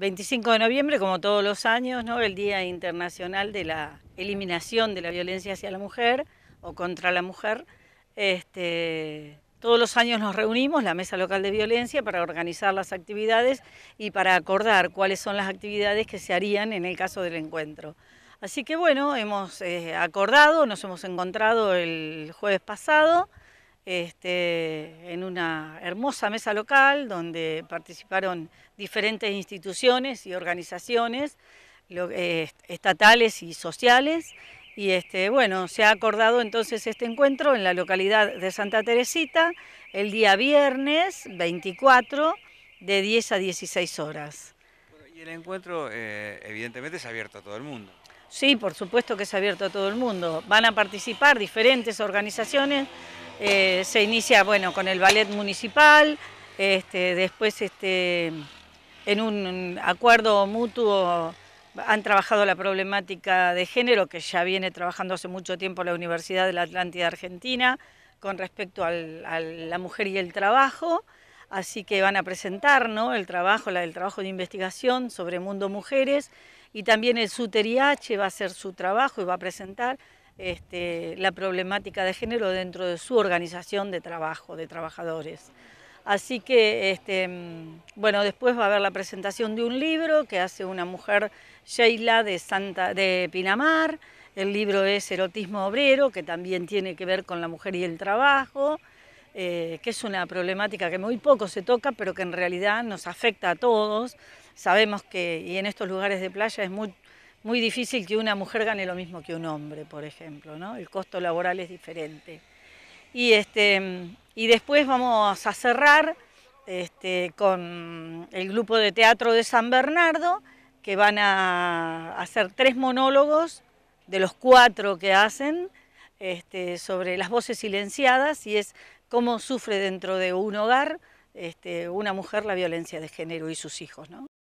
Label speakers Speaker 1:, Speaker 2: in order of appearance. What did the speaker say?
Speaker 1: 25 de noviembre, como todos los años, ¿no? el Día Internacional de la Eliminación de la Violencia hacia la Mujer o contra la Mujer. Este, todos los años nos reunimos, la Mesa Local de Violencia, para organizar las actividades y para acordar cuáles son las actividades que se harían en el caso del encuentro. Así que bueno, hemos eh, acordado, nos hemos encontrado el jueves pasado este, en una hermosa mesa local donde participaron diferentes instituciones y organizaciones eh, estatales y sociales. Y este, bueno, se ha acordado entonces este encuentro en la localidad de Santa Teresita el día viernes 24 de 10 a 16 horas. Y el encuentro eh, evidentemente evidentemente es abierto a todo el mundo. Sí, por supuesto que es abierto a todo el mundo. Van a participar diferentes organizaciones eh, se inicia con el ballet municipal, este, después este, en un acuerdo mutuo han trabajado la problemática de género que ya viene trabajando hace mucho tiempo la Universidad de la Atlántida Argentina con respecto a la mujer y el trabajo, así que van a presentar el trabajo, el trabajo de investigación sobre Mundo Mujeres y también el suteriache va a hacer su trabajo y va a presentar este, la problemática de género dentro de su organización de trabajo, de trabajadores. Así que, este, mm, bueno, después va a haber la presentación de un libro que hace una mujer, Sheila, de, Santa, de Pinamar. El libro es Erotismo Obrero, que también tiene que ver con la mujer y el trabajo, eh, que es una problemática que muy poco se toca, pero que en realidad nos afecta a todos. Sabemos que, y en estos lugares de playa es muy muy difícil que una mujer gane lo mismo que un hombre, por ejemplo, ¿no? El costo laboral es diferente. Y, este, y después vamos a cerrar este, con el grupo de teatro de San Bernardo, que van a hacer tres monólogos de los cuatro que hacen este, sobre las voces silenciadas y es cómo sufre dentro de un hogar este, una mujer la violencia de género y sus hijos. ¿no?